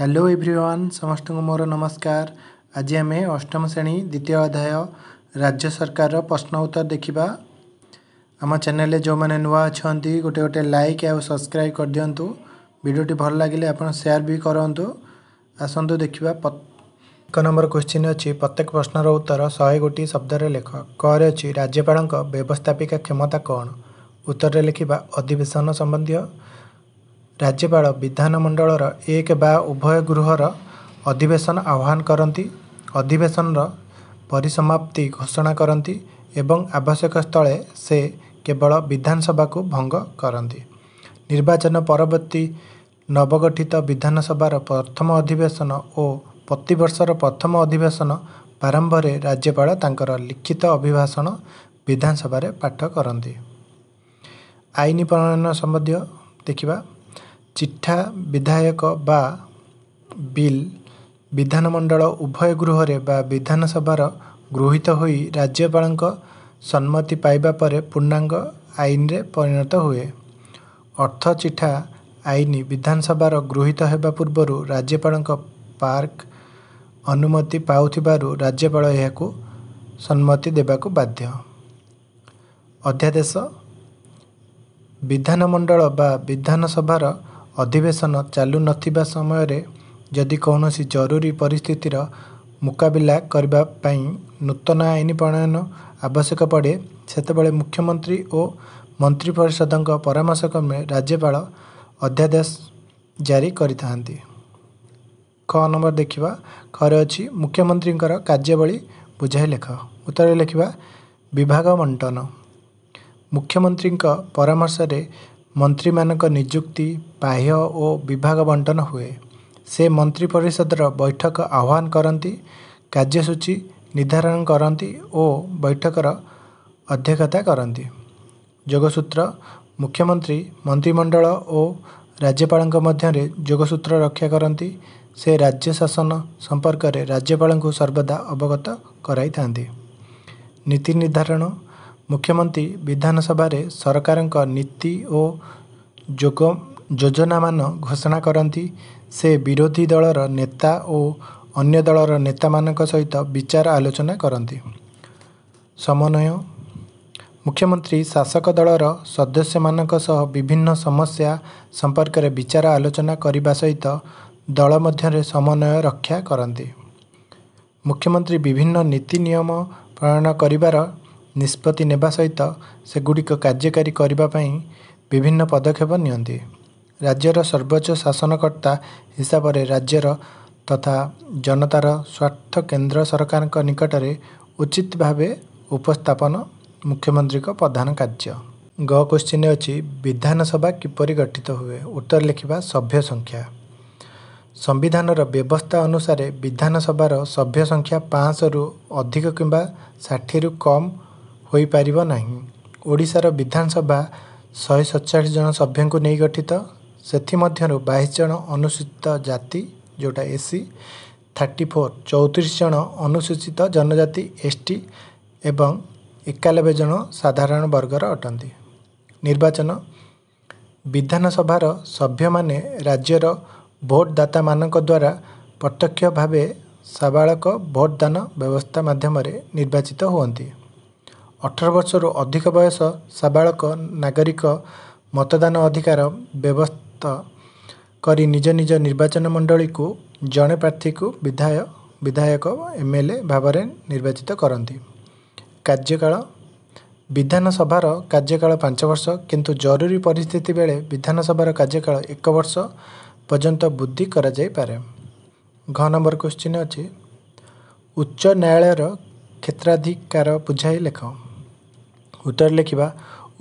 hello everyone समस्त को मोर नमस्कार आज अनि अष्टम श्रेणी द्वितीय अध्याय राज्य सरकार प्रश्न उत्तर देखि आम च्याने जो गोटे गोटे लाइक आउँ सब्सक्राइब कर भल गरिदिनु भिडियो भागले आउँ सेयर आसु देखि एक क्वेश्चन क्वेश्चिन्ति प्रत्येक प्रश्नर प्रश्न र उत्तर शहेक शब्दले लेख कि व्यवस्थापिका क्षमता कन् उत्तर लेख्दा अधिवेशन सम्बन्धीय ରାଜ୍ୟପାଳ ବିଧାନମଣ୍ଡଳର ଏକ ବା ଉଭୟ ଗୃହର ଅଧିବେଶନ ଆହ୍ୱାନ କରନ୍ତି ଅଧିବେଶନର ପରିସମାପ୍ତି ଘୋଷଣା କରନ୍ତି ଏବଂ ଆବଶ୍ୟକ ସ୍ଥଳେ ସେ କେବଳ ବିଧାନସଭାକୁ ଭଙ୍ଗ କରନ୍ତି ନିର୍ବାଚନ ପରବର୍ତ୍ତୀ ନବଗଠିତ ବିଧାନସଭାର ପ୍ରଥମ ଅଧିବେଶନ ଓ ପ୍ରତିବର୍ଷର ପ୍ରଥମ ଅଧିବେଶନ ପ୍ରାରମ୍ଭରେ ରାଜ୍ୟପାଳ ତାଙ୍କର ଲିଖିତ ଅଭିଭାଷଣ ବିଧାନସଭାରେ ପାଠ କରନ୍ତି ଆଇନ ପ୍ରଣୟନ ସମ୍ବନ୍ଧୀୟ ଦେଖିବା ଚିଠା ବିଧାୟକ ବା ବିଲ୍ ବିଧାନମଣ୍ଡଳ ଉଭୟ ଗୃହରେ ବା ବିଧାନସଭାର ଗୃହୀତ ହୋଇ ରାଜ୍ୟପାଳଙ୍କ ସମ୍ମତି ପାଇବା ପରେ ପୂର୍ଣ୍ଣାଙ୍ଗ ଆଇନରେ ପରିଣତ ହୁଏ ଅର୍ଥ ଚିଠା ଆଇନ ବିଧାନସଭାର ଗୃହୀତ ହେବା ପୂର୍ବରୁ ରାଜ୍ୟପାଳଙ୍କ ପାର୍କ ଅନୁମତି ପାଉଥିବାରୁ ରାଜ୍ୟପାଳ ଏହାକୁ ସମ୍ମତି ଦେବାକୁ ବାଧ୍ୟ ଅଧ୍ୟାଦେଶ ବିଧାନମଣ୍ଡଳ ବା ବିଧାନସଭାର ଅଧିବେଶନ ଚାଲୁ ନଥିବା ସମୟରେ ଯଦି କୌଣସି ଜରୁରୀ ପରିସ୍ଥିତିର ମୁକାବିଲା କରିବା ପାଇଁ ନୂତନ ଆଇନ ପ୍ରଣୟନ ଆବଶ୍ୟକ ପଡ଼େ ସେତେବେଳେ ମୁଖ୍ୟମନ୍ତ୍ରୀ ଓ ମନ୍ତ୍ରୀ ପରିଷଦଙ୍କ ପରାମର୍ଶକ୍ରମେ ରାଜ୍ୟପାଳ ଅଧ୍ୟାଦେଶ ଜାରି କରିଥାନ୍ତି ଖ ନମ୍ବର ଦେଖିବା ଖରେ ଅଛି ମୁଖ୍ୟମନ୍ତ୍ରୀଙ୍କର କାର୍ଯ୍ୟାବଳୀ ବୁଝାଇ ଲେଖ ଉତ୍ତରରେ ଲେଖିବା ବିଭାଗ ବଣ୍ଟନ ମୁଖ୍ୟମନ୍ତ୍ରୀଙ୍କ ପରାମର୍ଶରେ ମନ୍ତ୍ରୀମାନଙ୍କ ନିଯୁକ୍ତି ବାହ୍ୟ ଓ ବିଭାଗ ବଣ୍ଟନ ହୁଏ ସେ ମନ୍ତ୍ରୀ ପରିଷଦର ବୈଠକ ଆହ୍ୱାନ କରନ୍ତି କାର୍ଯ୍ୟସୂଚୀ ନିର୍ଦ୍ଧାରଣ କରନ୍ତି ଓ ବୈଠକର ଅଧ୍ୟକ୍ଷତା କରନ୍ତି ଯୋଗସୂତ୍ର ମୁଖ୍ୟମନ୍ତ୍ରୀ ମନ୍ତ୍ରିମଣ୍ଡଳ ଓ ରାଜ୍ୟପାଳଙ୍କ ମଧ୍ୟରେ ଯୋଗସୂତ୍ର ରକ୍ଷା କରନ୍ତି ସେ ରାଜ୍ୟ ଶାସନ ସମ୍ପର୍କରେ ରାଜ୍ୟପାଳଙ୍କୁ ସର୍ବଦା ଅବଗତ କରାଇଥାନ୍ତି ନୀତି ନିର୍ଦ୍ଧାରଣ ମୁଖ୍ୟମନ୍ତ୍ରୀ ବିଧାନସଭାରେ ସରକାରଙ୍କ ନୀତି ଓ ଯୋଗ ଯୋଜନାମାନ ଘୋଷଣା କରନ୍ତି ସେ ବିରୋଧୀ ଦଳର ନେତା ଓ ଅନ୍ୟ ଦଳର ନେତାମାନଙ୍କ ସହିତ ବିଚାର ଆଲୋଚନା କରନ୍ତି ସମନ୍ୱୟ ମୁଖ୍ୟମନ୍ତ୍ରୀ ଶାସକ ଦଳର ସଦସ୍ୟମାନଙ୍କ ସହ ବିଭିନ୍ନ ସମସ୍ୟା ସମ୍ପର୍କରେ ବିଚାର ଆଲୋଚନା କରିବା ସହିତ ଦଳ ମଧ୍ୟରେ ସମନ୍ୱୟ ରକ୍ଷା କରନ୍ତି ମୁଖ୍ୟମନ୍ତ୍ରୀ ବିଭିନ୍ନ ନୀତି ନିୟମ ପ୍ରଣୟନ କରିବାର ନିଷ୍ପତ୍ତି ନେବା ସହିତ ସେଗୁଡ଼ିକ କାର୍ଯ୍ୟକାରୀ କରିବା ପାଇଁ ବିଭିନ୍ନ ପଦକ୍ଷେପ ନିଅନ୍ତି ରାଜ୍ୟର ସର୍ବୋଚ୍ଚ ଶାସନକର୍ତ୍ତା ହିସାବରେ ରାଜ୍ୟର ତଥା ଜନତାର ସ୍ୱାର୍ଥ କେନ୍ଦ୍ର ସରକାରଙ୍କ ନିକଟରେ ଉଚିତ ଭାବେ ଉପସ୍ଥାପନ ମୁଖ୍ୟମନ୍ତ୍ରୀଙ୍କ ପ୍ରଧାନ କାର୍ଯ୍ୟ ଗ କ୍ୱେଶ୍ଚିନ୍ ଅଛି ବିଧାନସଭା କିପରି ଗଠିତ ହୁଏ ଉତ୍ତର ଲେଖିବା ସଭ୍ୟ ସଂଖ୍ୟା ସମ୍ବିଧାନର ବ୍ୟବସ୍ଥା ଅନୁସାରେ ବିଧାନସଭାର ସଭ୍ୟ ସଂଖ୍ୟା ପାଞ୍ଚଶହରୁ ଅଧିକ କିମ୍ବା ଷାଠିଏରୁ କମ୍ ହୋଇପାରିବ ନାହିଁ ଓଡ଼ିଶାର ବିଧାନସଭା ଶହେ ସତଚାଳିଶ ଜଣ ସଭ୍ୟଙ୍କୁ ନେଇ ଗଠିତ ସେଥିମଧ୍ୟରୁ ବାଇଶ ଜଣ ଅନୁସୂଚିତ ଜାତି ଯେଉଁଟା ଏସ୍ ସି ଥାର୍ଟି ଫୋର୍ ଚଉତିରିଶ ଜଣ ଅନୁସୂଚିତ ଜନଜାତି ଏସ୍ ଟି ଏବଂ ଏକାନବେ ଜଣ ସାଧାରଣ ବର୍ଗର ଅଟନ୍ତି ନିର୍ବାଚନ ବିଧାନସଭାର ସଭ୍ୟମାନେ ରାଜ୍ୟର ଭୋଟଦାତାମାନଙ୍କ ଦ୍ୱାରା ପ୍ରତ୍ୟକ୍ଷ ଭାବେ ସାବାଳକ ଭୋଟଦାନ ବ୍ୟବସ୍ଥା ମାଧ୍ୟମରେ ନିର୍ବାଚିତ ହୁଅନ୍ତି ଅଠର ବର୍ଷରୁ ଅଧିକ ବୟସ ସାବାଳକ ନାଗରିକ ମତଦାନ ଅଧିକାର ବ୍ୟବସ୍ଥା କରି ନିଜ ନିଜ ନିର୍ବାଚନ ମଣ୍ଡଳୀକୁ ଜଣେ ପ୍ରାର୍ଥୀକୁ ବିଧାୟକ ବିଧାୟକ ଏମ ଏଲ ଏ ଭାବରେ ନିର୍ବାଚିତ କରନ୍ତି କାର୍ଯ୍ୟକାଳ ବିଧାନସଭାର କାର୍ଯ୍ୟକାଳ ପାଞ୍ଚ ବର୍ଷ କିନ୍ତୁ ଜରୁରୀ ପରିସ୍ଥିତି ବେଳେ ବିଧାନସଭାର କାର୍ଯ୍ୟକାଳ ଏକ ବର୍ଷ ପର୍ଯ୍ୟନ୍ତ ବୃଦ୍ଧି କରାଯାଇପାରେ ଘ ନମ୍ବର କ୍ୱେଶ୍ଚିନ୍ ଅଛି ଉଚ୍ଚ ନ୍ୟାୟାଳୟର କ୍ଷେତ୍ରାଧିକାର ବୁଝାଇ ଲେଖ ଉତ୍ତର ଲେଖିବା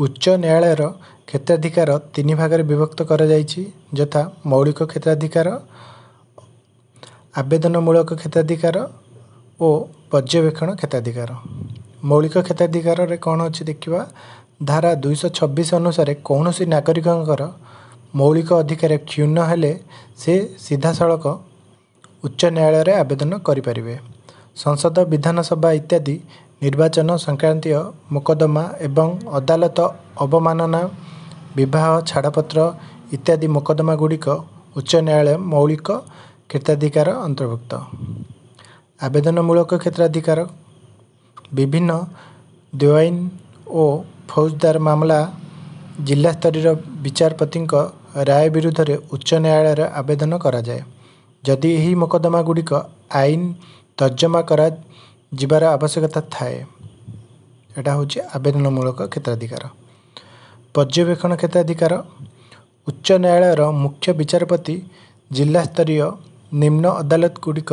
ଉଚ୍ଚ ନ୍ୟାୟାଳୟର କ୍ଷେତ୍ରାଧିକାର ତିନି ଭାଗରେ ବିଭକ୍ତ କରାଯାଇଛି ଯଥା ମୌଳିକ କ୍ଷେତ୍ରାଧିକାର ଆବେଦନମୂଳକ କ୍ଷେତ୍ରାଧିକାର ଓ ପର୍ଯ୍ୟବେକ୍ଷଣ କ୍ଷେତ୍ରାଧିକାର ମୌଳିକ କ୍ଷେତ୍ରାଧିକାରରେ କ'ଣ ଅଛି ଦେଖିବା ଧାରା ଦୁଇଶହ ଛବିଶ ଅନୁସାରେ କୌଣସି ନାଗରିକଙ୍କର ମୌଳିକ ଅଧିକାର କ୍ଷୁର୍ଣ୍ଣ ହେଲେ ସେ ସିଧାସଳଖ ଉଚ୍ଚ ନ୍ୟାୟାଳୟରେ ଆବେଦନ କରିପାରିବେ ସଂସଦ ବିଧାନସଭା ଇତ୍ୟାଦି ନିର୍ବାଚନ ସଂକ୍ରାନ୍ତୀୟ ମୋକଦ୍ଦମା ଏବଂ ଅଦାଲତ ଅବମାନନା ବିବାହ ଛାଡ଼ପତ୍ର ଇତ୍ୟାଦି ମୋକଦ୍ଦମା ଗୁଡ଼ିକ ଉଚ୍ଚ ନ୍ୟାୟାଳୟ ମୌଳିକ କ୍ଷେତ୍ରାଧିକାର ଅନ୍ତର୍ଭୁକ୍ତ ଆବେଦନମୂଳକ କ୍ଷେତ୍ରାଧିକାର ବିଭିନ୍ନ ଦେୱାଇନ ଓ ଫୌଜଦାର ମାମଲା ଜିଲ୍ଲାସ୍ତରୀୟ ବିଚାରପତିଙ୍କ ରାୟ ବିରୁଦ୍ଧରେ ଉଚ୍ଚ ନ୍ୟାୟାଳୟରେ ଆବେଦନ କରାଯାଏ ଯଦି ଏହି ମୋକଦ୍ଦମା ଗୁଡ଼ିକ ଆଇନ ତର୍ଜମା କରା ଯିବାର ଆବଶ୍ୟକତା ଥାଏ ଏଇଟା ହେଉଛି ଆବେଦନମୂଳକ କ୍ଷେତ୍ରାଧିକାର ପର୍ଯ୍ୟବେକ୍ଷଣ କ୍ଷେତ୍ରାଧିକାର ଉଚ୍ଚ ନ୍ୟାୟାଳୟର ମୁଖ୍ୟ ବିଚାରପତି ଜିଲ୍ଲାସ୍ତରୀୟ ନିମ୍ନ ଅଦାଲତଗୁଡ଼ିକ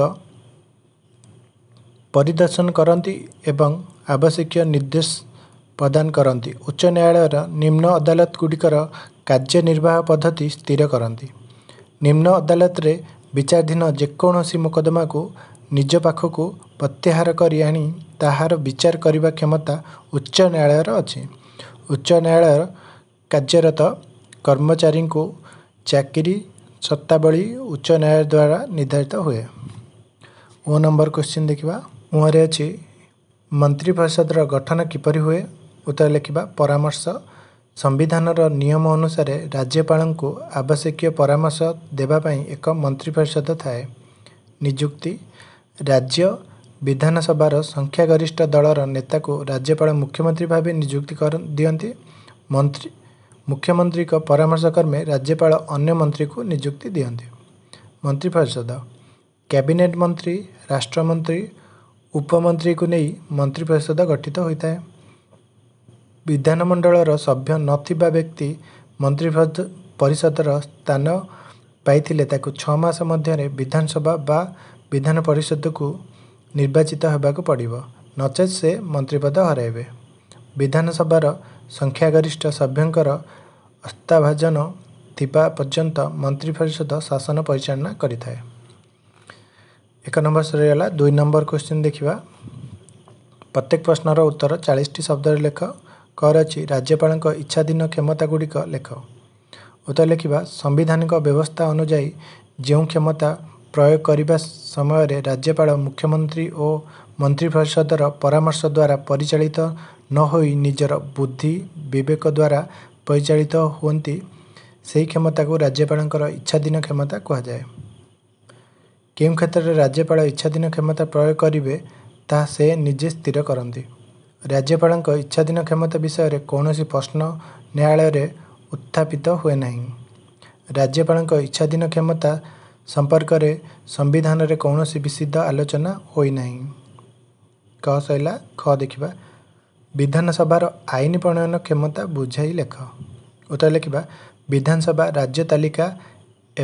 ପରିଦର୍ଶନ କରନ୍ତି ଏବଂ ଆବଶ୍ୟକୀୟ ନିର୍ଦ୍ଦେଶ ପ୍ରଦାନ କରନ୍ତି ଉଚ୍ଚ ନ୍ୟାୟାଳୟର ନିମ୍ନ ଅଦାଲତଗୁଡ଼ିକର କାର୍ଯ୍ୟନିର୍ବାହ ପଦ୍ଧତି ସ୍ଥିର କରନ୍ତି ନିମ୍ନ ଅଦାଲତରେ ବିଚାରାଧୀନ ଯେକୌଣସି ମକଦ୍ଦମାକୁ ନିଜ ପାଖକୁ ପ୍ରତ୍ୟାହାର କରି ଆଣି ତାହାର ବିଚାର କରିବା କ୍ଷମତା ଉଚ୍ଚ ନ୍ୟାୟାଳୟର ଅଛି ଉଚ୍ଚ ନ୍ୟାୟାଳୟ କାର୍ଯ୍ୟରତ କର୍ମଚାରୀଙ୍କୁ ଚାକିରି ସତ୍ତାବଳୀ ଉଚ୍ଚ ନ୍ୟାୟାଳୟ ଦ୍ୱାରା ନିର୍ଦ୍ଧାରିତ ହୁଏ ଓ ନମ୍ବର କ୍ୱେଶ୍ଚିନ୍ ଦେଖିବା ମୁହଁରେ ଅଛି ମନ୍ତ୍ରୀ ପରିଷଦର ଗଠନ କିପରି ହୁଏ ଉତ୍ତର ଲେଖିବା ପରାମର୍ଶ ସମ୍ବିଧାନର ନିୟମ ଅନୁସାରେ ରାଜ୍ୟପାଳଙ୍କୁ ଆବଶ୍ୟକୀୟ ପରାମର୍ଶ ଦେବା ପାଇଁ ଏକ ମନ୍ତ୍ରୀ ପରିଷଦ ଥାଏ ନିଯୁକ୍ତି ରାଜ୍ୟ ବିଧାନସଭାର ସଂଖ୍ୟାଗରିଷ୍ଠ ଦଳର ନେତାକୁ ରାଜ୍ୟପାଳ ମୁଖ୍ୟମନ୍ତ୍ରୀ ଭାବେ ନିଯୁକ୍ତି ଦିଅନ୍ତି ମନ୍ତ୍ରୀ ମୁଖ୍ୟମନ୍ତ୍ରୀଙ୍କ ପରାମର୍ଶ କ୍ରମେ ରାଜ୍ୟପାଳ ଅନ୍ୟ ମନ୍ତ୍ରୀଙ୍କୁ ନିଯୁକ୍ତି ଦିଅନ୍ତି ମନ୍ତ୍ରୀ ପରିଷଦ କ୍ୟାବିନେଟ୍ ମନ୍ତ୍ରୀ ରାଷ୍ଟ୍ରମନ୍ତ୍ରୀ ଉପମନ୍ତ୍ରୀକୁ ନେଇ ମନ୍ତ୍ରୀ ପରିଷଦ ଗଠିତ ହୋଇଥାଏ ବିଧାନମଣ୍ଡଳର ସଭ୍ୟ ନଥିବା ବ୍ୟକ୍ତି ମନ୍ତ୍ରୀ ପରିଷଦର ସ୍ଥାନ ପାଇଥିଲେ ତାକୁ ଛଅ ମାସ ମଧ୍ୟରେ ବିଧାନସଭା ବା ବିଧାନ ପରିଷଦକୁ ନିର୍ବାଚିତ ହେବାକୁ ପଡ଼ିବ ନଚେତ୍ ସେ ମନ୍ତ୍ରୀପଦ ହରାଇବେ ବିଧାନସଭାର ସଂଖ୍ୟାଗରିଷ୍ଠ ସଭ୍ୟଙ୍କର ଅସ୍ଥାଭାଜନ ଥିବା ପର୍ଯ୍ୟନ୍ତ ମନ୍ତ୍ରୀ ପରିଷଦ ଶାସନ ପରିଚାଳନା କରିଥାଏ ଏକ ନମ୍ବର ସରିଗଲା ଦୁଇ ନମ୍ବର କ୍ୱେଶ୍ଚିନ୍ ଦେଖିବା ପ୍ରତ୍ୟେକ ପ୍ରଶ୍ନର ଉତ୍ତର ଚାଳିଶଟି ଶବ୍ଦରେ ଲେଖ କର ଅଛି ରାଜ୍ୟପାଳଙ୍କ ଇଚ୍ଛାଧୀନ କ୍ଷମତା ଗୁଡ଼ିକ ଲେଖ ଉତ୍ତର ଲେଖିବା ସମ୍ବିଧାନିକ ବ୍ୟବସ୍ଥା ଅନୁଯାୟୀ ଯେଉଁ କ୍ଷମତା ପ୍ରୟୋଗ କରିବା ସମୟରେ ରାଜ୍ୟପାଳ ମୁଖ୍ୟମନ୍ତ୍ରୀ ଓ ମନ୍ତ୍ରୀ ପରିଷଦର ପରାମର୍ଶ ଦ୍ୱାରା ପରିଚାଳିତ ନହୋଇ ନିଜର ବୁଦ୍ଧି ବିବେକ ଦ୍ୱାରା ପରିଚାଳିତ ହୁଅନ୍ତି ସେହି କ୍ଷମତାକୁ ରାଜ୍ୟପାଳଙ୍କର ଇଚ୍ଛାଧୀନ କ୍ଷମତା କୁହାଯାଏ କେଉଁ କ୍ଷେତ୍ରରେ ରାଜ୍ୟପାଳ ଇଚ୍ଛାଧୀନ କ୍ଷମତା ପ୍ରୟୋଗ କରିବେ ତାହା ସେ ନିଜେ ସ୍ଥିର କରନ୍ତି ରାଜ୍ୟପାଳଙ୍କ ଇଚ୍ଛାଧୀନ କ୍ଷମତା ବିଷୟରେ କୌଣସି ପ୍ରଶ୍ନ ନ୍ୟାୟାଳୟରେ ଉତ୍ଥାପିତ ହୁଏ ନାହିଁ ରାଜ୍ୟପାଳଙ୍କ ଇଚ୍ଛାଧୀନ କ୍ଷମତା ସମ୍ପର୍କରେ ସମ୍ବିଧାନରେ କୌଣସି ବିଶିଦ୍ଧ ଆଲୋଚନା ହୋଇନାହିଁ କ ସରିଲା ଖ ଦେଖିବା ବିଧାନସଭାର ଆଇନ ପ୍ରଣୟନ କ୍ଷମତା ବୁଝାଇ ଲେଖ ଉତ୍ତର ଲେଖିବା ବିଧାନସଭା ରାଜ୍ୟ ତାଲିକା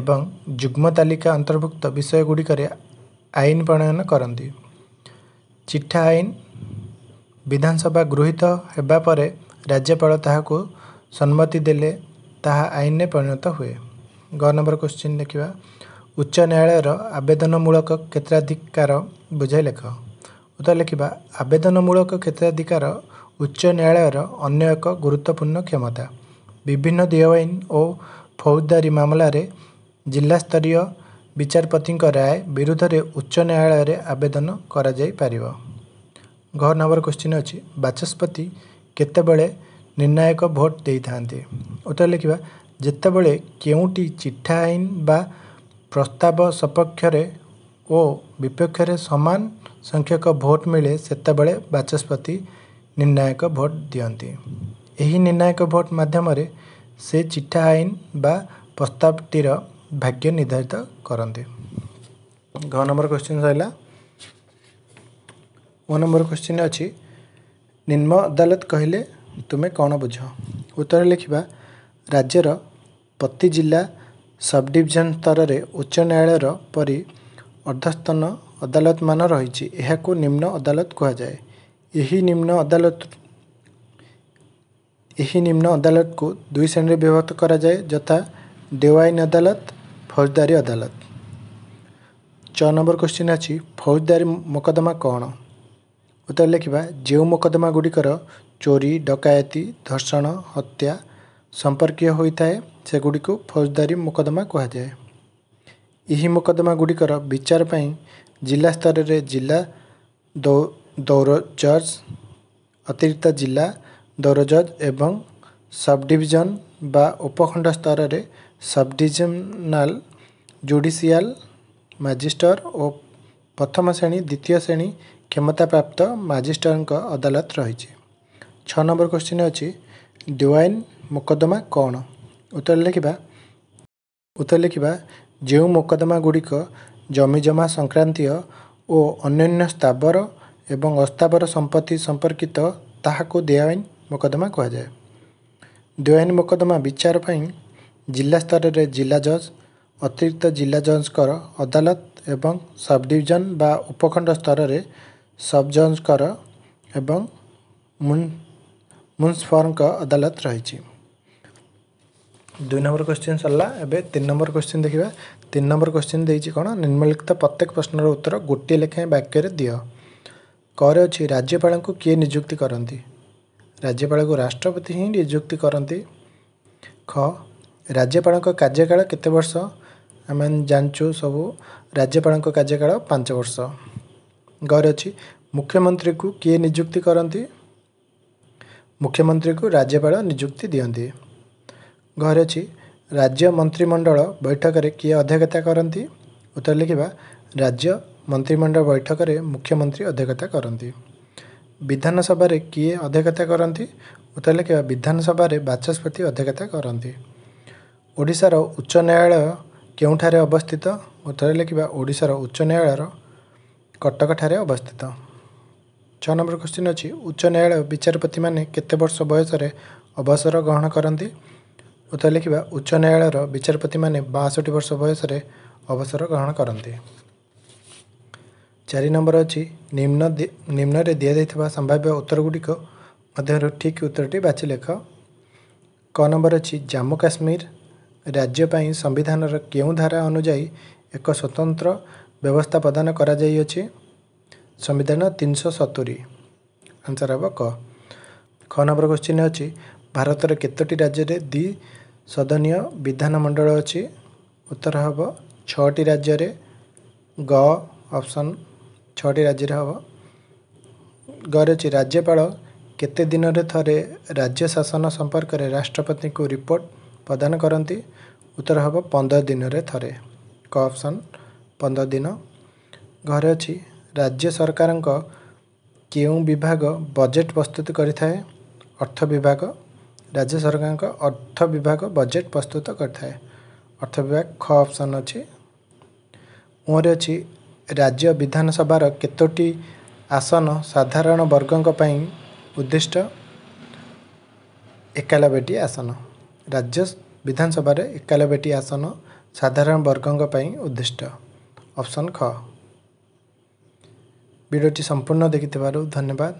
ଏବଂ ଯୁଗ୍ମ ତାଲିକା ଅନ୍ତର୍ଭୁକ୍ତ ବିଷୟଗୁଡ଼ିକରେ ଆଇନ ପ୍ରଣୟନ କରନ୍ତି ଚିଠା ଆଇନ ବିଧାନସଭା ଗୃହୀତ ହେବା ପରେ ରାଜ୍ୟପାଳ ତାହାକୁ ସମ୍ମତି ଦେଲେ ତାହା ଆଇନରେ ପରିଣତ ହୁଏ ଗ ନମ୍ବର କ୍ୱେଶ୍ଚିନ୍ ଦେଖିବା ଉଚ୍ଚ ନ୍ୟାୟାଳୟର ଆବେଦନମୂଳକ କ୍ଷେତ୍ରାଧିକାର ବୁଝାଇ ଲେଖ ଉତ୍ତର ଲେଖିବା ଆବେଦନମୂଳକ କ୍ଷେତ୍ରାଧିକାର ଉଚ୍ଚ ନ୍ୟାୟାଳୟର ଅନ୍ୟ ଏକ ଗୁରୁତ୍ୱପୂର୍ଣ୍ଣ କ୍ଷମତା ବିଭିନ୍ନ ଦେୟ ଆଇନ ଓ ଫୌଜଦାରୀ ମାମଲାରେ ଜିଲ୍ଲାସ୍ତରୀୟ ବିଚାରପତିଙ୍କ ରାୟ ବିରୁଦ୍ଧରେ ଉଚ୍ଚ ନ୍ୟାୟାଳୟରେ ଆବେଦନ କରାଯାଇପାରିବ ଘ ନମ୍ବର କ୍ୱେଶ୍ଚିନ୍ ଅଛି ବାଚସ୍ପତି କେତେବେଳେ ନିର୍ଣ୍ଣାୟକ ଭୋଟ ଦେଇଥାନ୍ତି ଉତ୍ତର ଲେଖିବା ଯେତେବେଳେ କେଉଁଠି ଚିଠା ଆଇନ ବା प्रस्ताव सपक्ष विपक्ष विपक्षा समान संख्यक भोट मिलेस बाचस्पति निर्णायक भोट दिक भोट माध्यमले से चिठा आइन बा प्रस्तावटी भाग्य निर्धारित घ नंबर क्वेश्चन कति ओ नंबर क्वेश्चन अझ निम्न अदालत कहले तमे कन् बुझ उत्तर लेखिया राज्यर प्रति जिल्ला ସବ୍ଡିଭିଜନ୍ ସ୍ତରରେ ଉଚ୍ଚ ନ୍ୟାୟାଳୟର ପରି ଅର୍ଦ୍ଧସ୍ତନ ଅଦାଲତମାନ ରହିଛି ଏହାକୁ ନିମ୍ନ ଅଦାଲତ କୁହାଯାଏ ଏହି ନିମ୍ନ ଅଦାଲତ ଏହି ନିମ୍ନ ଅଦାଲତକୁ ଦୁଇ ଶ୍ରେଣୀରେ ବିଭକ୍ତ କରାଯାଏ ଯଥା ଦେୱାଇନ ଅଦାଲତ ଫୌଜଦାରୀ ଅଦାଲତ ଛଅ ନମ୍ବର କ୍ୱେଶ୍ଚିନ୍ ଅଛି ଫୌଜଦାରୀ ମକଦ୍ଦମା କ'ଣ ଉତ୍ତର ଲେଖିବା ଯେଉଁ ମକଦ୍ଦମା ଗୁଡ଼ିକର ଚୋରି ଡକାୟତି ଧର୍ଷଣ ହତ୍ୟା ସମ୍ପର୍କୀୟ ହୋଇଥାଏ ସେଗୁଡ଼ିକୁ ଫୌଜଦାରୀ ମୋକଦ୍ଦମା କୁହାଯାଏ ଏହି ମୋକଦ୍ଦମା ଗୁଡ଼ିକର ବିଚାର ପାଇଁ ଜିଲ୍ଲା ସ୍ତରରେ ଜିଲ୍ଲା ଦୌର ଜଜ୍ ଅତିରିକ୍ତ ଜିଲ୍ଲା ଦୌର ଜଜ୍ ଏବଂ ସବ୍ଡିଭିଜନ୍ ବା ଉପଖଣ୍ଡ ସ୍ତରରେ ସବ୍ଡିଭିଜନାଲ୍ ଜୁଡ଼ିସିଆଲ୍ ମାଜିଷ୍ଟର ଓ ପ୍ରଥମ ଶ୍ରେଣୀ ଦ୍ୱିତୀୟ ଶ୍ରେଣୀ କ୍ଷମତାପ୍ରାପ୍ତ ମାଜିଷ୍ଟ୍ରେଟଙ୍କ ଅଦାଲତ ରହିଛି ଛଅ ନମ୍ବର କ୍ୱେଶ୍ଚିନ୍ ଅଛି ଡିୱାଇନ୍ ମୋକଦ୍ଦମା କ'ଣ ଉତ୍ତର ଲେଖିବା ଉତ୍ତର ଲେଖିବା ଯେଉଁ ମୋକଦ୍ଦମା ଗୁଡ଼ିକ ଜମିଜମା ସଂକ୍ରାନ୍ତୀୟ ଓ ଅନ୍ୟାନ୍ୟ ସ୍ଥାବର ଏବଂ ଅସ୍ଥାବର ସମ୍ପତ୍ତି ସମ୍ପର୍କିତ ତାହାକୁ ଦେଆଇନ ମୋକଦ୍ଦମା କୁହାଯାଏ ଦେଆଇନ ମୋକଦ୍ଦମା ବିଚାର ପାଇଁ ଜିଲ୍ଲା ସ୍ତରରେ ଜିଲ୍ଲା ଜଜ୍ ଅତିରିକ୍ତ ଜିଲ୍ଲା ଜଜ୍ଙ୍କର ଅଦାଲତ ଏବଂ ସବ୍ ଡିଭିଜନ୍ ବା ଉପଖଣ୍ଡ ସ୍ତରରେ ସବ୍ ଜଜ୍ଙ୍କର ଏବଂ ମୁନ୍ସଫର୍ଙ୍କ ଅଦାଲତ ରହିଛି দুই নম্বর কোশ্চিন সরলা এবে তিন নম্বর কোশ্চিন দেখা তিন নম্বর কোশ্চিন দিয়েছি কোণ নিম্নলিখিত প্রত্যেক প্রশ্নর উত্তর গোটিয়ে লেখায় বাক্যের দিও করে অছি রাজ্যপাল কি নিযুক্তি করতে রাজ্যপাল রাষ্ট্রপতি হি নিযুক্তি করতে খ রাজ্যপাল কার্যকাল কেতে বর্ষ ଆମେ ଜାଣିଛୁ ସବୁ ରାଜ୍ୟପାଳଙ୍କ କାର୍ଯ୍ୟକାଳ ପାଞ୍ଚ ବର୍ଷ ଘରେ ଅଛି ମୁଖ୍ୟମନ୍ତ୍ରୀକୁ କିଏ ନିଯୁକ୍ତି କରନ୍ତି ମୁଖ୍ୟମନ୍ତ୍ରୀକୁ ରାଜ୍ୟପାଳ ନିଯୁକ୍ତି ଦିଅନ୍ତି ଘରେ ଅଛି ରାଜ୍ୟ ମନ୍ତ୍ରିମଣ୍ଡଳ ବୈଠକରେ କିଏ ଅଧ୍ୟକ୍ଷତା କରନ୍ତି ଉତ୍ତର ଲେଖିବା ରାଜ୍ୟ ମନ୍ତ୍ରିମଣ୍ଡଳ ବୈଠକରେ ମୁଖ୍ୟମନ୍ତ୍ରୀ ଅଧ୍ୟକ୍ଷତା କରନ୍ତି ବିଧାନସଭାରେ କିଏ ଅଧ୍ୟକ୍ଷତା କରନ୍ତି ଉତ୍ତର ଲେଖିବା ବିଧାନସଭାରେ ବାଚସ୍ପତି ଅଧ୍ୟକ୍ଷତା କରନ୍ତି ଓଡ଼ିଶାର ଉଚ୍ଚ ନ୍ୟାୟାଳୟ କେଉଁଠାରେ ଅବସ୍ଥିତ ଉତ୍ତର ଲେଖିବା ଓଡ଼ିଶାର ଉଚ୍ଚ ନ୍ୟାୟାଳୟର କଟକଠାରେ ଅବସ୍ଥିତ ଛଅ ନମ୍ବର କ୍ୱେଶ୍ଚିନ୍ ଅଛି ଉଚ୍ଚ ନ୍ୟାୟାଳୟ ବିଚାରପତିମାନେ କେତେ ବର୍ଷ ବୟସରେ ଅବସର ଗ୍ରହଣ କରନ୍ତି ଉତ୍ତର ଲେଖିବା ଉଚ୍ଚ ନ୍ୟାୟାଳୟର ବିଚାରପତିମାନେ ବାଷଠି ବର୍ଷ ବୟସରେ ଅବସର ଗ୍ରହଣ କରନ୍ତି ଚାରି ନମ୍ବର ଅଛି ନିମ୍ନ ନିମ୍ନରେ ଦିଆଯାଇଥିବା ସମ୍ଭାବ୍ୟ ଉତ୍ତର ଗୁଡ଼ିକ ମଧ୍ୟରୁ ଠିକ୍ ଉତ୍ତରଟି ବାଛି ଲେଖ କ ନମ୍ବର ଅଛି ଜାମ୍ମୁ କାଶ୍ମୀର ରାଜ୍ୟ ପାଇଁ ସମ୍ବିଧାନର କେଉଁ ଧାରା ଅନୁଯାୟୀ ଏକ ସ୍ୱତନ୍ତ୍ର ବ୍ୟବସ୍ଥା ପ୍ରଦାନ କରାଯାଇଅଛି ସମ୍ବିଧାନ ତିନିଶହ ସତୁରି ଆନ୍ସର ହେବ କ ଖ ନମ୍ବର କ୍ୱେଶ୍ଚିନ୍ ଅଛି ଭାରତର କେତୋଟି ରାଜ୍ୟରେ ଦୁଇ ସଦନୀୟ ବିଧାନମଣ୍ଡଳ ଅଛି ଉତ୍ତର ହେବ ଛଅଟି ରାଜ୍ୟରେ ଗ ଅପସନ୍ ଛଅଟି ରାଜ୍ୟରେ ହେବ ଗରେ ଅଛି ରାଜ୍ୟପାଳ କେତେ ଦିନରେ ଥରେ ରାଜ୍ୟ ଶାସନ ସମ୍ପର୍କରେ ରାଷ୍ଟ୍ରପତିଙ୍କୁ ରିପୋର୍ଟ ପ୍ରଦାନ କରନ୍ତି ଉତ୍ତର ହେବ ପନ୍ଦର ଦିନରେ ଥରେ କ ଅପସନ୍ ପନ୍ଦର ଦିନ ଘରେ ଅଛି ରାଜ୍ୟ ସରକାରଙ୍କ କେଉଁ ବିଭାଗ ବଜେଟ୍ ପ୍ରସ୍ତୁତ କରିଥାଏ ଅର୍ଥ ବିଭାଗ ରାଜ୍ୟ ସରକାରଙ୍କ ଅର୍ଥ ବିଭାଗ ବଜେଟ୍ ପ୍ରସ୍ତୁତ କରିଥାଏ ଅର୍ଥ ବିଭାଗ ଖ ଅପସନ୍ ଅଛି ମୋର ଅଛି ରାଜ୍ୟ ବିଧାନସଭାର କେତୋଟି ଆସନ ସାଧାରଣ ବର୍ଗଙ୍କ ପାଇଁ ଉଦ୍ଦିଷ୍ଟ ଏକାଲବେଟି ଆସନ ରାଜ୍ୟ ବିଧାନସଭାରେ ଏକାଲବେଟି ଆସନ ସାଧାରଣ ବର୍ଗଙ୍କ ପାଇଁ ଉଦ୍ଦିଷ୍ଟ ଅପସନ୍ ଖ ଭିଡ଼ିଓଟି ସମ୍ପୂର୍ଣ୍ଣ ଦେଖିଥିବାରୁ ଧନ୍ୟବାଦ